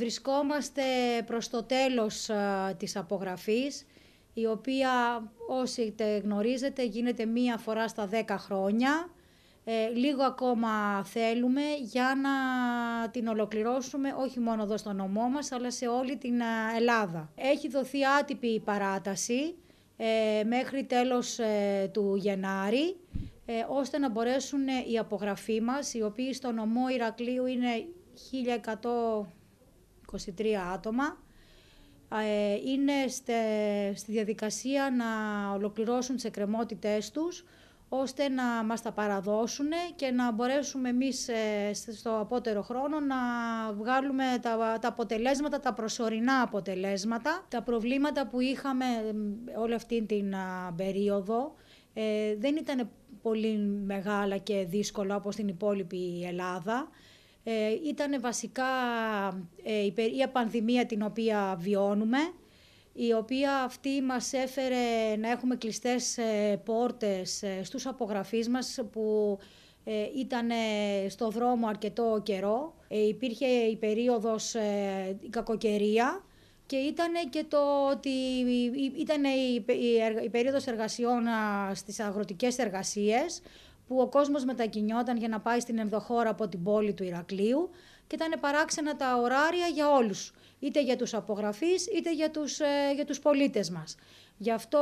Βρισκόμαστε προς το τέλος της απογραφής, η οποία όσοι γνωρίζετε γίνεται μία φορά στα 10 χρόνια. Ε, λίγο ακόμα θέλουμε για να την ολοκληρώσουμε όχι μόνο εδώ στο νομό μας αλλά σε όλη την Ελλάδα. Έχει δοθεί άτυπη παράταση ε, μέχρι τέλος ε, του Γενάρη ε, ώστε να μπορέσουν οι απογραφοί μας οι οποίοι στο νομό Ηρακλείου είναι 1100 23 άτομα. Ε, είναι στη διαδικασία να ολοκληρώσουν τις εκκρεμότητές τους ώστε να μας τα παραδώσουν και να μπορέσουμε εμείς ε, στο απότερο χρόνο να βγάλουμε τα, αποτελέσματα, τα προσωρινά αποτελέσματα. Τα προβλήματα που είχαμε όλη αυτή την περίοδο ε, δεν ήταν πολύ μεγάλα και δύσκολα όπως στην υπόλοιπη Ελλάδα ε, ήταν βασικά ε, η, πανδημία την οποία βιώνουμε, η οποία αυτή μας έφερε να έχουμε κλειστές ε, πόρτες ε, στους απογραφείς μας που ήταν στο δρόμο αρκετό καιρό. Υπήρχε η περίοδος η κακοκαιρία και ήταν και το ότι ήταν η περίοδος εργασιών στις αγροτικές εργασίες που ο κόσμος μετακινιόταν για να πάει στην ενδοχώρα από την πόλη του Ηρακλείου και ήταν παράξενα τα ωράρια για όλους, είτε για τους απογραφείς είτε για τους, ε, για τους πολίτες μας. Γι' αυτό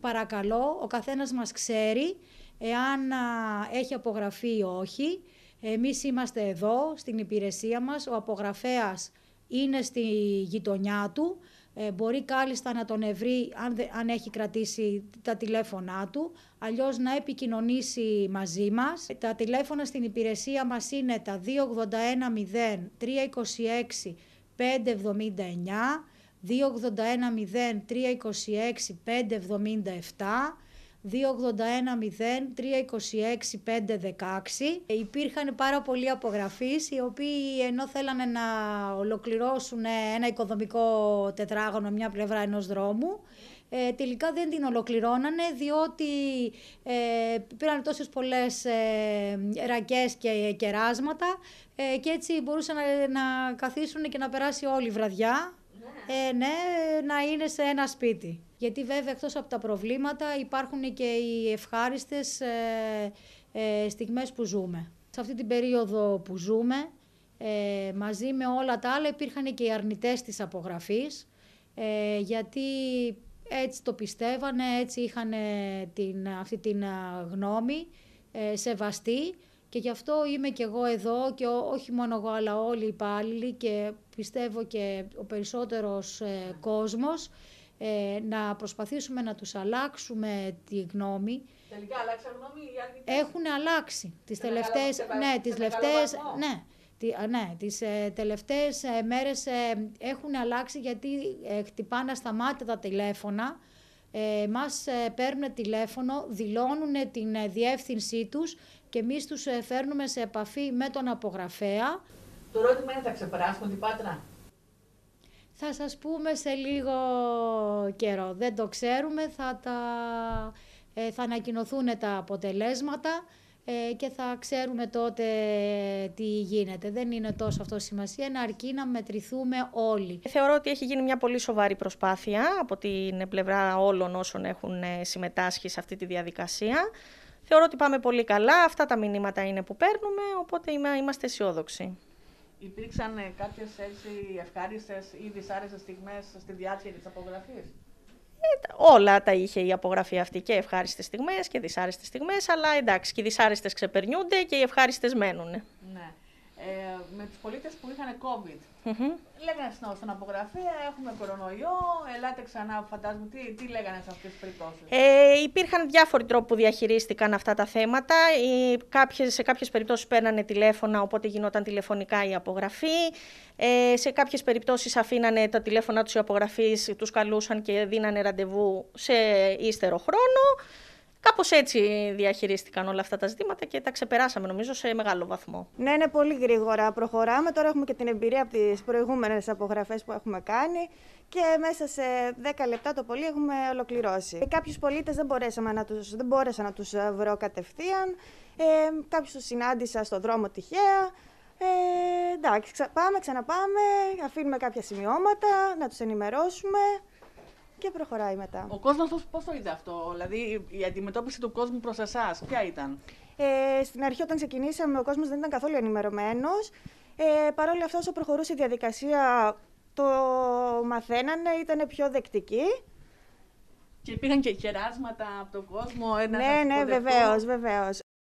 παρακαλώ, ο καθένας μας ξέρει εάν έχει απογραφεί ή όχι. Εμείς είμαστε εδώ, στην υπηρεσία μας, ο απογραφέας είναι στη γειτονιά του ε, μπορεί κάλλιστα να τον ευρύ αν, αν έχει κρατήσει τα τηλέφωνά του, αλλιώς να επικοινωνήσει μαζί μας. Τα τηλέφωνα στην υπηρεσία μας είναι τα 2810 0 326 579, 2810 0 326 577 2-81-03-26-5-16. Υπήρχαν 326 Υπήρχαν πάρα πολλοί απογραφείς οι οποίοι ενώ θέλανε να ολοκληρώσουν ένα οικοδομικό τετράγωνο μια πλευρά ενός δρόμου ε, τελικά δεν την ολοκληρώνανε διότι ε, πήραν τόσες πολλές ε, ρακές και κεράσματα ε, και έτσι μπορούσαν να, να καθίσουν και να περάσει όλη η βραδιά ναι, ε, ναι να είναι σε ένα σπίτι γιατί βέβαια εκτός από τα προβλήματα υπάρχουν και οι ευχάριστες ε, ε, στιγμές που ζούμε. Σε αυτή την περίοδο που ζούμε, ε, μαζί με όλα τα άλλα υπήρχαν και οι αρνητές της απογραφής, ε, γιατί έτσι το πιστεύανε, έτσι είχαν ε, την, αυτή την ε, γνώμη, σεβαστή, και γι' αυτό είμαι και εγώ εδώ και ό, όχι μόνο εγώ αλλά όλοι οι υπάλληλοι και πιστεύω και περισσότερος κόσμος ε, να προσπαθήσουμε να τους αλλάξουμε τη γνώμη. Τελικά αλλάξαν γνώμη ή Έχουν αλλάξει τις τελευταίες, ναι, τις ε, τελευταίες, ναι, τι, ναι, τις τελευταίες μέρες ε, έχουν αλλάξει γιατί χτυπάνε μάτια τα τηλέφωνα, ε, μας παίρνουν τηλέφωνο, δηλώνουν την διεύθυνσή τους και εμείς τους φέρνουμες σε επαφή με τον απογραφέα. Το ρώτημα είναι θα ξεπεράσουμε την Πάτρα. Θα σας πούμε σε λίγο καιρό. Δεν το ξέρουμε, θα, τα, ε, θα ανακοινωθούν τα αποτελέσματα ε, και θα ξέρουμε τότε ε, τι γίνεται. Δεν είναι τόσο αυτό σημασία, να αρκεί να μετρηθούμε όλοι. Θεωρώ ότι έχει γίνει μια πολύ σοβαρή προσπάθεια από την πλευρά όλων όσων έχουν συμμετάσχει σε αυτή τη διαδικασία. Θεωρώ ότι πάμε πολύ καλά, αυτά τα μηνύματα είναι που παίρνουμε, οπότε είμαστε αισιόδοξοι. Υπήρξαν ε, κάποιες έτσι ευχάριστες ή δυσάρεστες στιγμές στη διάρκεια της απογραφής. Ε, όλα τα είχε η δυσαρεστες στιγμες στη διαρκεια της απογραφης αυτή και ευχάριστες στιγμές και δυσάρεστες στιγμές, αλλά εντάξει, και οι δυσάρεστες ξεπερνιούνται και οι ευχάριστες μένουν. Ναι ε, με τους πολίτες που είχαν COVID. Mm-hmm. Λέγανε στην απογραφία, έχουμε κορονοϊό, ελάτε ξανά, φαντάζομαι, τι, τι λέγανε σε αυτές τις περιπτώσεις. Ε, υπήρχαν διάφοροι τρόποι που διαχειρίστηκαν αυτά τα θέματα. Οι, κάποιες, σε κάποιες περιπτώσεις παίρνανε τηλέφωνα, οπότε γινόταν τηλεφωνικά η απογραφή. Ε, σε κάποιες περιπτώσεις αφήνανε τα τηλέφωνα τους οι απογραφείς, τους καλούσαν και δίνανε ραντεβού σε ύστερο χρόνο. Κάπως έτσι διαχειρίστηκαν όλα αυτά τα ζητήματα και τα ξεπεράσαμε, νομίζω, σε μεγάλο βαθμό. Ναι, είναι πολύ γρήγορα. Προχωράμε. Τώρα έχουμε και την εμπειρία από τις προηγούμενες απογραφές που έχουμε κάνει και μέσα σε 10 λεπτά το πολύ έχουμε ολοκληρώσει. Ε, Κάποιους πολίτες δεν, να τους, μπόρεσα να τους ε, βρω κατευθείαν. Ε, Κάποιους τους συνάντησα στον δρόμο τυχαία. Ε, εντάξει, ξα... πάμε, ξαναπάμε, αφήνουμε κάποια σημειώματα, να τους ενημερώσουμε και προχωράει μετά. Ο κόσμος πώς το είδε αυτό, Δηλαδή η αντιμετώπιση του κόσμου προς εσάς, ποια ήταν. Ε, στην αρχή, όταν ξεκινήσαμε, ο κόσμος δεν ήταν καθόλου ενημερωμένος. Ε, Παρ' όλα αυτά, όσο προχωρούσε η διαδικασία, το μαθαίνανε, ήταν πιο δεκτικοί. Και πήγαν και χεράσματα από τον κόσμο. Ένας ναι, ναι, βεβαίως, βεβαίως.